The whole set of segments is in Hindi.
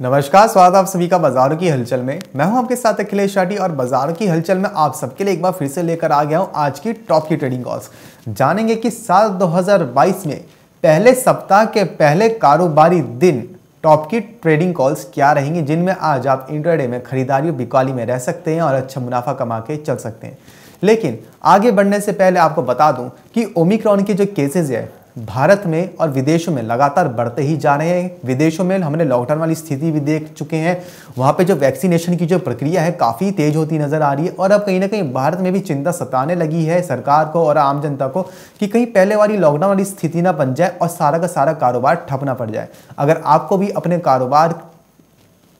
नमस्कार स्वागत आप सभी का बाजारों की हलचल में मैं हूं आपके साथ अखिलेश शाटी और बाजारों की हलचल में आप सबके लिए एक बार फिर से लेकर आ गया हूं आज की टॉप की ट्रेडिंग कॉल्स जानेंगे कि साल 2022 में पहले सप्ताह के पहले कारोबारी दिन टॉप की ट्रेडिंग कॉल्स क्या रहेंगी जिनमें आज आप इंटरडे में खरीदारी बिकवाली में रह सकते हैं और अच्छा मुनाफा कमा के चल सकते हैं लेकिन आगे बढ़ने से पहले आपको बता दूं कि ओमिक्रॉन के जो केसेस है भारत में और विदेशों में लगातार बढ़ते ही जा रहे हैं विदेशों में हमने लॉकडाउन वाली स्थिति भी देख चुके हैं वहाँ पे जो वैक्सीनेशन की जो प्रक्रिया है काफ़ी तेज होती नज़र आ रही है और अब कहीं ना कहीं भारत में भी चिंता सताने लगी है सरकार को और आम जनता को कि कहीं पहले वाली लॉकडाउन वाली स्थिति ना बन जाए और सारा का सारा कारोबार ठप ना पड़ जाए अगर आपको भी अपने कारोबार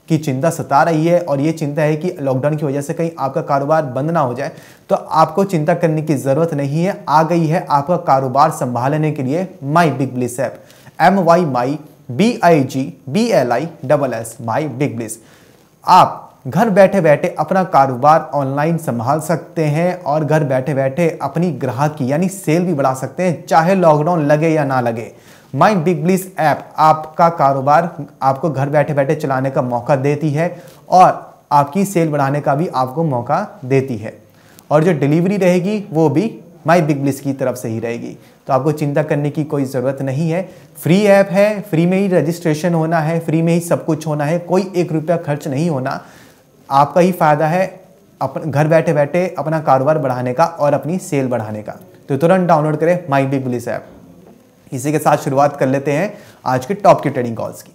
की चिंता सता रही है और ये चिंता है कि लॉकडाउन की वजह से कहीं आपका कारोबार बंद ना हो जाए तो आपको चिंता करने की ज़रूरत नहीं है आ गई है आपका कारोबार संभालने के लिए My Big Bliss app M Y My B I G B L I double S My Big Bliss आप घर बैठे बैठे अपना कारोबार ऑनलाइन संभाल सकते हैं और घर बैठे बैठे अपनी ग्राहक की यानी सेल भी बढ़ा सकते हैं चाहे लॉकडाउन लगे या ना लगे माई बिग ब्लीस ऐप आपका कारोबार आपको घर बैठे बैठे चलाने का मौका देती है और आपकी सेल बढ़ाने का भी आपको मौका देती है और जो डिलीवरी रहेगी वो भी माई बिग ब्लिस की तरफ से ही रहेगी तो आपको चिंता करने की कोई ज़रूरत नहीं है फ्री ऐप है फ्री में ही रजिस्ट्रेशन होना है फ्री में ही सब कुछ होना है कोई एक रुपया खर्च नहीं होना आपका ही फ़ायदा है अपन घर बैठे बैठे अपना कारोबार बढ़ाने का और अपनी सेल बढ़ाने का तो तुरंत डाउनलोड करें माई बिग ब्लिस ऐप इसी के साथ शुरुआत कर लेते हैं आज के टॉप की ट्रेडिंग कॉल्स की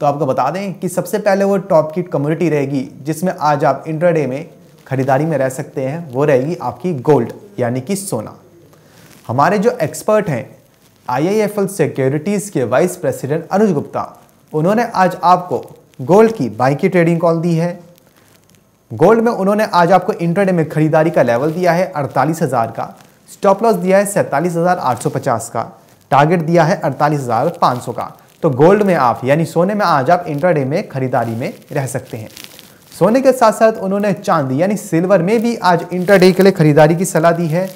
तो आपको बता दें कि सबसे पहले वो टॉप की कम्युनिटी रहेगी जिसमें आज आप इंटरडे में खरीदारी में रह सकते हैं वो रहेगी आपकी गोल्ड यानी कि सोना हमारे जो एक्सपर्ट हैं आईआईएफएल सिक्योरिटीज़ के वाइस प्रेसिडेंट अनुज गुप्ता उन्होंने आज आपको गोल्ड की बाई की ट्रेडिंग कॉल दी है गोल्ड में उन्होंने आज आपको इंटरडे में खरीदारी का लेवल दिया है अड़तालीस हज़ार का स्टॉप लॉस दिया है सैंतालीस हज़ार आठ सौ पचास का टारगेट दिया है अड़तालीस हज़ार पाँच सौ का तो गोल्ड में आप यानी सोने में आज आप इंट्राडे में खरीदारी में रह सकते हैं सोने के साथ साथ उन्होंने चांदी यानी सिल्वर में भी आज इंट्राडे के लिए खरीदारी की सलाह दी है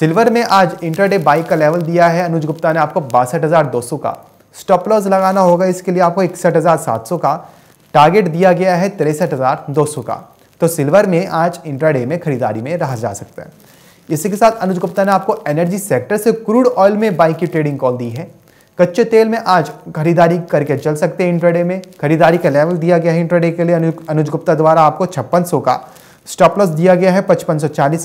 सिल्वर में आज डे बाइक का लेवल दिया है अनुज गुप्ता ने आपको बासठ हज़ार दो सौ का स्टॉप लॉस लगाना होगा इसके लिए आपको इकसठ हज़ार सात सौ का टारगेट दिया गया है तिरसठ हज़ार दो सौ का तो सिल्वर में आज इंट्राडे में खरीदारी में रहा जा सकता है इसी के साथ अनुज गुप्ता ने आपको एनर्जी सेक्टर से क्रूड ऑयल में बाई की ट्रेडिंग कॉल दी है कच्चे तेल में आज खरीदारी करके चल सकते हैं इंट्राडे में खरीदारी का लेवल दिया गया है इंट्राडे के लिए अनुज गुप्ता द्वारा आपको छप्पन का स्टॉप लॉस दिया गया है पचपन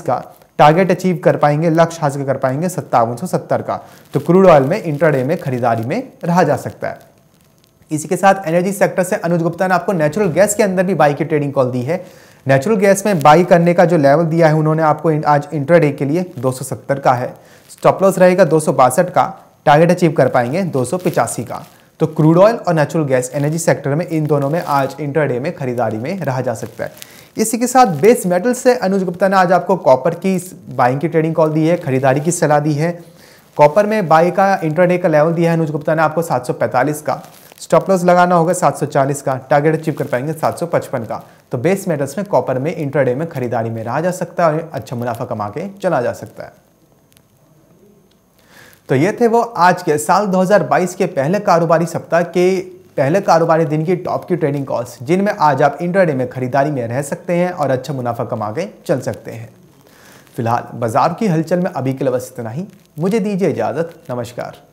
का टारगेट अचीव कर पाएंगे लक्ष्य हासिल कर पाएंगे सत्तावन का तो क्रूड ऑयल में इंट्राडे में खरीदारी में रहा जा सकता है इसी के साथ एनर्जी सेक्टर से अनुज गुप्ता ने आपको नेचुरल गैस के अंदर भी बाई की ट्रेडिंग कॉल दी है नेचुरल गैस में बाई करने का जो लेवल दिया है उन्होंने आपको आज इंट्राडे के लिए 270 का है स्टॉप लॉस रहेगा दो का टारगेट अचीव कर पाएंगे दो का तो क्रूड ऑयल और नेचुरल गैस एनर्जी सेक्टर में इन दोनों में आज इंटरडे में खरीदारी में रहा जा सकता है इसी के साथ बेस मेटल से अनुज गुप्ता ने आज आपको कॉपर की बाइंग की ट्रेडिंग कॉल दी है खरीदारी की सलाह दी है कॉपर में बाई का इंटरडे का लेवल दिया है अनुज गुप्ता ने आपको 745 का स्टॉप लॉस लगाना होगा 740 का टारगेट अचीव कर पाएंगे 755 का तो बेस मेटल्स में कॉपर में इंट्राडे में खरीदारी में रहा जा सकता है और अच्छा मुनाफा कमा के चला जा सकता है तो ये थे वो आज के साल 2022 के पहले कारोबारी सप्ताह के पहले कारोबारी दिन की टॉप की ट्रेडिंग कॉल्स जिनमें आज आप इंट्राडे में खरीदारी में रह सकते हैं और अच्छा मुनाफा कमा के चल सकते हैं फिलहाल बाजार की हलचल में अभी के लिए बस इतना ही मुझे दीजिए इजाज़त नमस्कार